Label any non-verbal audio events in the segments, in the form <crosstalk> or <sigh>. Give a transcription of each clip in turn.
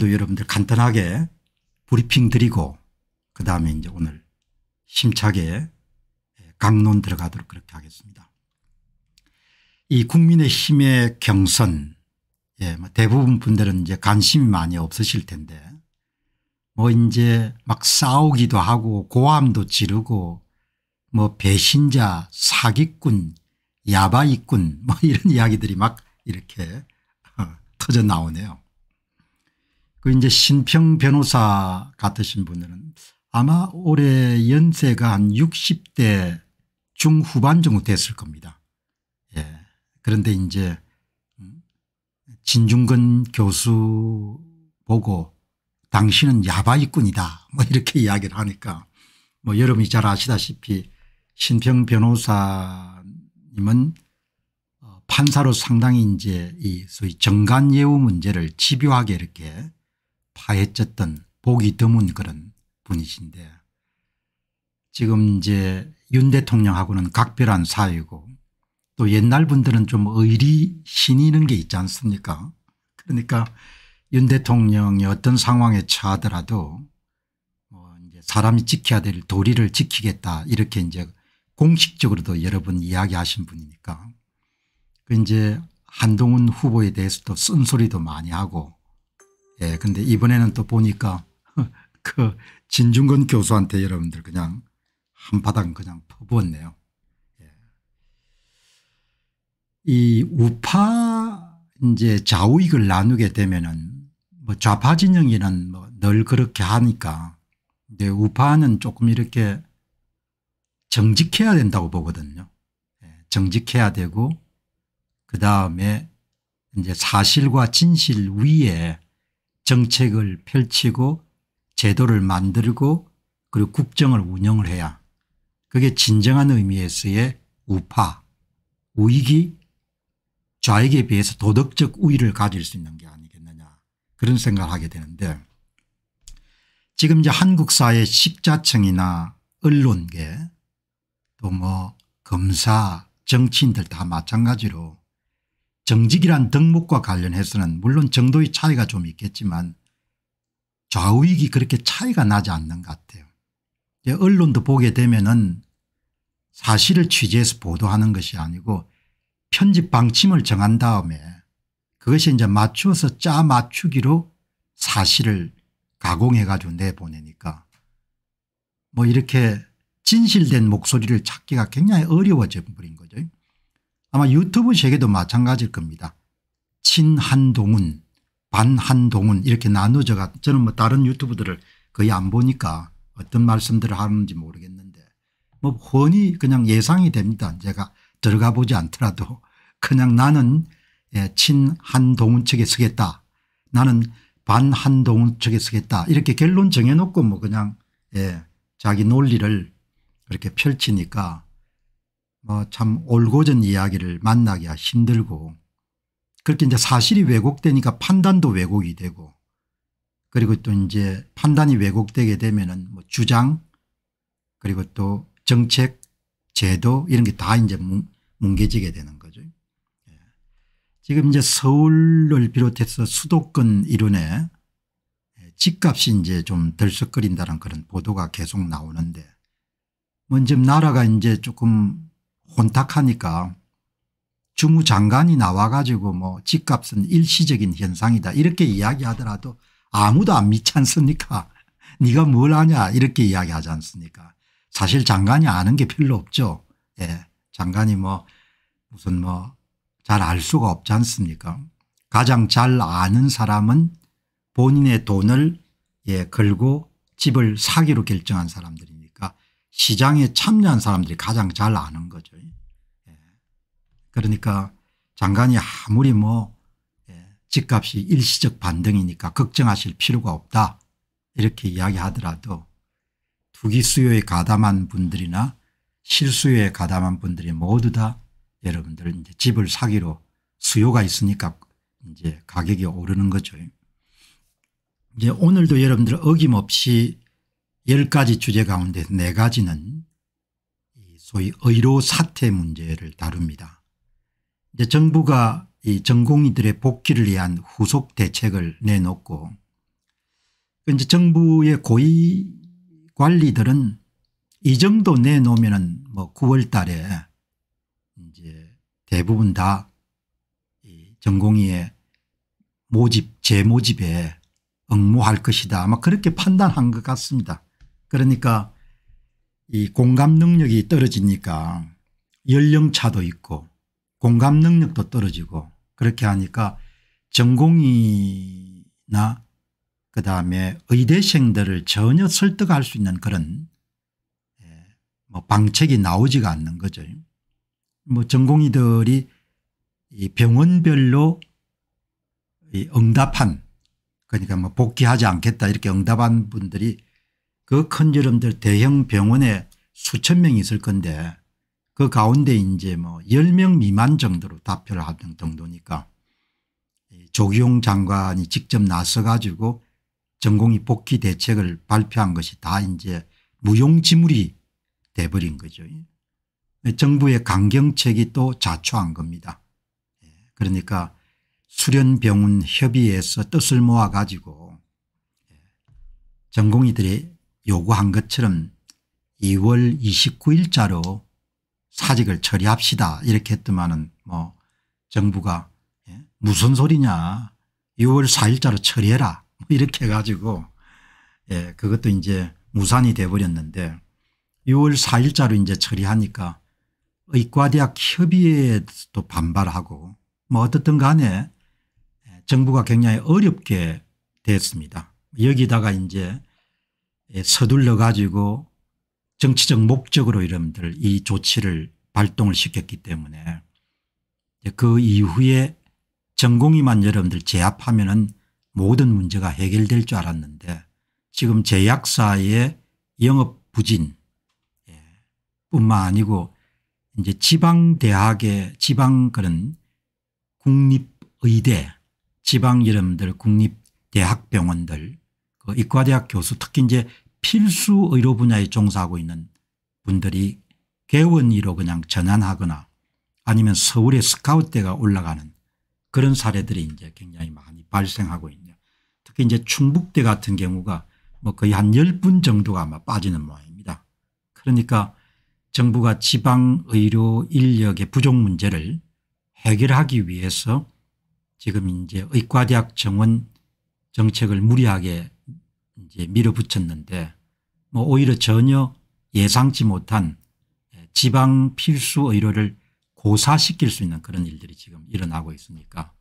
도 여러분들 간단하게 브리핑 드리고 그 다음에 이제 오늘 심차게 강론 들어가도록 그렇게 하겠습니다. 이 국민의힘의 경선 예, 뭐 대부분 분들은 이제 관심이 많이 없으실 텐데 뭐 이제 막 싸우기도 하고 고함도 지르고 뭐 배신자 사기꾼 야바이꾼 뭐 이런 <laughs> 이야기들이 막 이렇게 어, 터져 나오네요. 그 이제 신평 변호사 같으신 분들은 아마 올해 연세가 한 60대 중후반 정도 됐을 겁니다. 예. 그런데 이제 음, 진중근 교수 보고 당신은 야바이꾼이다 뭐 이렇게 이야기를 하니까 뭐 여러분이 잘 아시다시피 신평 변호사님은 어, 판사로 상당히 이제 이 소위 정간예우 문제를 집요하게 이렇게 파헤쳤던 보기 드문 그런 분이신데 지금 이제 윤 대통령하고는 각별한 사이고 또 옛날 분들은 좀 의리 신이는 게 있지 않습니까 그러니까 윤 대통령이 어떤 상황에 처하더라도 뭐 이제 사람이 지켜야 될 도리를 지키겠다 이렇게 이제 공식적으로도 여러 분 이야기하신 분이니까 그 이제 한동훈 후보에 대해서도 쓴소리도 많이 하고 예, 근데 이번에는 또 보니까 <laughs> 그 진중근 교수한테 여러분들 그냥 한바닥 그냥 퍼부었네요. 예. 이 우파 이제 좌우익을 나누게 되면은 뭐 좌파 진영이란 뭐 늘 그렇게 하니까 근데 우파는 조금 이렇게 정직해야 된다고 보거든요. 예. 정직해야 되고 그 다음에 이제 사실과 진실 위에 정책을 펼치고 제도를 만들고 그리고 국정을 운영을 해야 그게 진정한 의미에서의 우파 우익이 좌익에 비해서 도덕적 우위를 가질 수 있는 게 아니겠느냐 그런 생각을 하게 되는데 지금 이제 한국 사회 식자층이나 언론계 또 뭐 검사 정치인들 다 마찬가지로 정직이란 덕목과 관련해서는 물론 정도의 차이가 좀 있겠지만 좌우익이 그렇게 차이가 나지 않는 것 같아요. 언론도 보게 되면은 사실을 취재해서 보도하는 것이 아니고 편집 방침을 정한 다음에 그것이 이제 맞추어서 짜 맞추기로 사실을 가공해 가지고 내보내니까 뭐 이렇게 진실된 목소리를 찾기가 굉장히 어려워져 버린 거죠. 아마 유튜브 세계도 마찬가지일 겁니다. 친한동훈 반한동훈 이렇게 나누어가 저는 뭐 다른 유튜브들을 거의 안 보니까 어떤 말씀들을 하는지 모르겠는데 뭐 훤히 그냥 예상이 됩니다. 제가 들어가 보지 않더라도 그냥 나는 예, 친한동훈 측에 서겠다 나는 반한동훈 측에 서겠다 이렇게 결론 정해놓고 뭐 그냥 예, 자기 논리를 그렇게 펼치니까 뭐참 올고전 이야기를 만나기가 힘들고 그렇게 이제 사실이 왜곡되니까 판단도 왜곡이 되고 그리고 또 이제 판단이 왜곡되게 되면은 뭐 주장 그리고 또 정책 제도 이런 게 다 이제 뭉개지게 되는 거죠. 예. 지금 이제 서울을 비롯해서 수도권 이론에 예, 집값이 이제 좀 들썩거린다는 그런 보도가 계속 나오는데 먼저 나라가 이제 조금 혼탁하니까 주무장관이 나와가지고 뭐 집값은 일시적인 현상이다 이렇게 이야기하더라도 아무도 안 믿지 않습니까 <laughs> 네가 뭘 아냐 이렇게 이야기하지 않습니까 사실 장관이 아는 게 필요 없죠 예. 장관이 뭐 무슨 뭐 잘 알 수가 없지 않습니까 가장 잘 아는 사람은 본인의 돈을 예, 걸고 집을 사기로 결정한 사람들이니다 시장에 참여한 사람들이 가장 잘 아는 거죠. 예. 그러니까 장관이 아무리 뭐 예, 집값이 일시적 반등이니까 걱정하실 필요가 없다 이렇게 이야기하더라도 투기 수요에 가담한 분들이나 실수요에 가담한 분들이 모두 다 여러분들 이제 집을 사기로 수요가 있으니까 이제 가격이 오르는 거죠. 이제 오늘도 여러분들 어김없이 10가지 주제 가운데 4가지는 소위 의료 사태 문제를 다룹니다. 이제 정부가 이 전공의들의 복귀를 위한 후속 대책을 내놓고 그 이제 정부의 고위 관리들은 이 정도 내놓으면뭐 9월 달에 이제 대부분 다 이 전공의의 모집 재모집에 응모할 것이다 아마 그렇게 판단한 것 같습니다. 그러니까 이 공감 능력이 떨어지니까 연령차도 있고 공감 능력도 떨어지고 그렇게 하니까 전공이나 그다음에 의대생들을 전혀 설득할 수 있는 그런 예, 뭐 방책이 나오지가 않는 거죠. 뭐 전공의들이 이 병원별로 이 응답한 그러니까 뭐 복귀하지 않겠다 이렇게 응답한 분들이 그큰여러들 대형 병원에 수천 명이 있을 건데 그 가운데 이제 뭐 10명 미만 정도로 답변을하던 정도니까 조기용 장관이 직접 나서 가지고 전공이 복귀 대책을 발표한 것이 다 이제 무용지물이 돼버린 거죠. 정부의 강경책이 또 자초한 겁니다. 예, 그러니까 수련병원 협의회에서 뜻을 모아 가지고 예, 전공이들이 요구한 것처럼 2월 29일자로 사직을 처리합시다 이렇게 했더만은 뭐 정부가 예? 무슨 소리냐 6월 4일자로 처리해라 뭐 이렇게 해가지고 예, 그것도 이제 무산이 돼버렸는데 6월 4일자로 이제 처리하니까 의과대학 협의회에도 반발하고 뭐 어떻든 간에 예, 정부가 굉장히 어렵게 됐습니다. 여기다가 이제 예, 서둘러 가지고 정치적 목적으로 이름들 이 조치를 발동을 시켰기 때문에 그 이후에 전공이만 여러분들 제압하면 은 모든 문제가 해결될 줄 알았는데 지금 제약사의 영업 부진 예, 뿐만 아니고 이제 지방대학의 지방 그런 국립의대 지방 여러분들 국립대학병원들 그 이과대학 교수 특히 이제 필수 의료 분야에 종사하고 있는 분들이 개원의로 그냥 전환하거나 아니면 서울의 스카우트대가 올라가는 그런 사례들이 이제 굉장히 많이 발생하고 있네요. 특히 이제 충북대 같은 경우가 뭐 거의 한 10분 정도가 아마 빠지는 모양입니다. 그러니까 정부가 지방의료 인력의 부족 문제를 해결하기 위해서 지금 이제 의과대학 정원 정책을 무리하게 이제 밀어붙였는데 뭐 오히려 전혀 예상치 못한 지방 필수 의료를 고사시킬 수 있는 그런 일들이 지금 일어나고 있으니까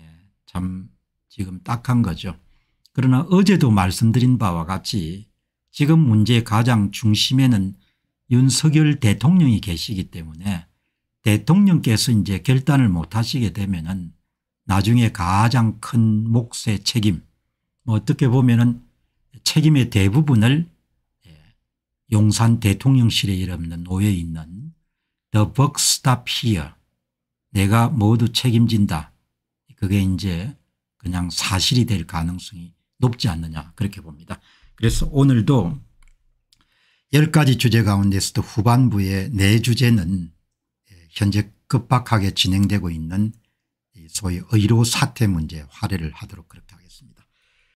예, 참 지금 딱한 거죠. 그러나 어제도 말씀드린 바와 같이 지금 문제의 가장 중심에는 윤석열 대통령이 계시기 때문에 대통령께서 이제 결단을 못 하시게 되면은 나중에 가장 큰 몫의 책임 뭐 어떻게 보면은 책임의 대부분을 예, 용산 대통령실에 이름는 노에 있는 The Buck Stop Here 내가 모두 책임진다. 그게 이제 그냥 사실이 될 가능성이 높지 않느냐 그렇게 봅니다. 그래서 오늘도 10가지 주제 가운데서도 후반부의 네 주제는 예, 현재 급박하게 진행되고 있는 소위 의료 사태 문제 화려를 하도록 그렇게 하겠습니다.